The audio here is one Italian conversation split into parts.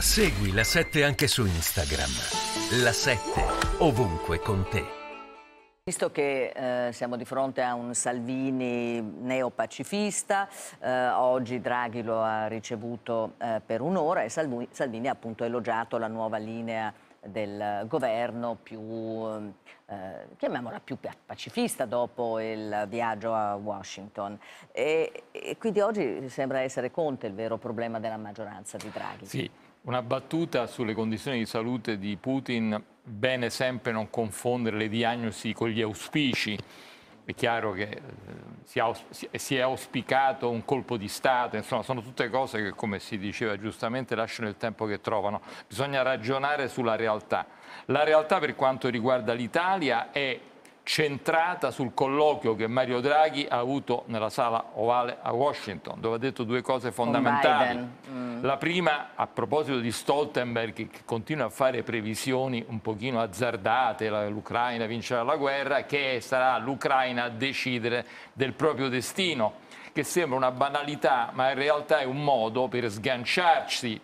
Segui la 7 anche su Instagram. La 7 ovunque con te. Visto che eh, siamo di fronte a un Salvini neopacifista, eh, oggi Draghi lo ha ricevuto eh, per un'ora e Salvini, Salvini ha appunto elogiato la nuova linea del governo più, eh, chiamiamola più pacifista dopo il viaggio a Washington. E, e quindi oggi sembra essere Conte il vero problema della maggioranza di Draghi. Sì. Una battuta sulle condizioni di salute di Putin, bene sempre non confondere le diagnosi con gli auspici. È chiaro che eh, si è auspicato un colpo di Stato, insomma sono tutte cose che come si diceva giustamente lasciano il tempo che trovano. Bisogna ragionare sulla realtà. La realtà per quanto riguarda l'Italia è centrata sul colloquio che Mario Draghi ha avuto nella sala ovale a Washington, dove ha detto due cose fondamentali. Mm. Mm-hmm. La prima, a proposito di Stoltenberg, che continua a fare previsioni un pochino azzardate, l'Ucraina vincerà la guerra, che sarà l'Ucraina a decidere del proprio destino, che sembra una banalità, ma in realtà è un modo per sganciarsi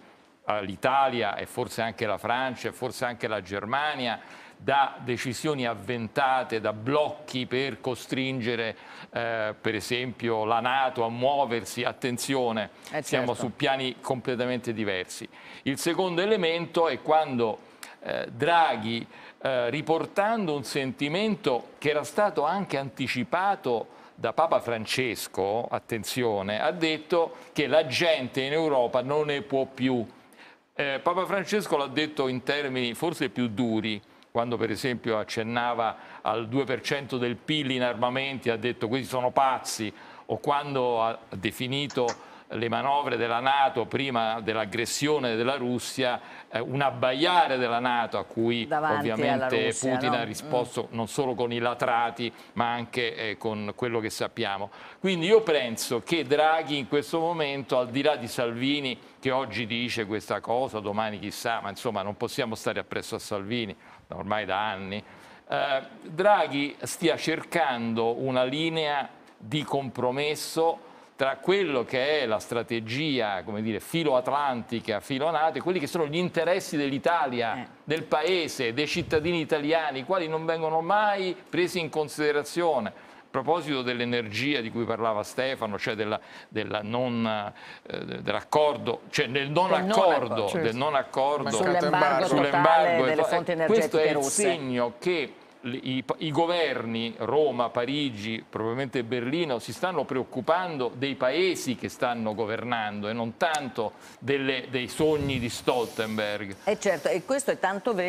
l'Italia e forse anche la Francia e forse anche la Germania da decisioni avventate, da blocchi per costringere eh, per esempio la Nato a muoversi, attenzione, eh certo. siamo su piani completamente diversi. Il secondo elemento è quando eh, Draghi, eh, riportando un sentimento che era stato anche anticipato da Papa Francesco, attenzione, ha detto che la gente in Europa non ne può più. Eh, Papa Francesco l'ha detto in termini forse più duri, quando per esempio accennava al 2% del PIL in armamenti, ha detto questi sono pazzi, o quando ha definito le manovre della Nato prima dell'aggressione della Russia, eh, un abbaiare della Nato a cui Davanti ovviamente Russia, Putin no? ha risposto mm. non solo con i latrati ma anche eh, con quello che sappiamo. Quindi io penso che Draghi in questo momento, al di là di Salvini che oggi dice questa cosa, domani chissà, ma insomma non possiamo stare appresso a Salvini ormai da anni, eh, Draghi stia cercando una linea di compromesso tra quello che è la strategia dire, filo atlantica, filo nato, e quelli che sono gli interessi dell'Italia, eh. del paese, dei cittadini italiani, i quali non vengono mai presi in considerazione. A proposito dell'energia di cui parlava Stefano, cioè della, della non, eh, dell'accordo, cioè nel non del accordo, non accordo, cioè, del non accordo certo. sull'embargo, sull'embargo delle fonti energetiche Questo è il segno che i, i governi, Roma, Parigi, probabilmente Berlino, si stanno preoccupando dei paesi che stanno governando e non tanto delle, dei sogni di Stoltenberg. E eh, certo, e questo è tanto vero.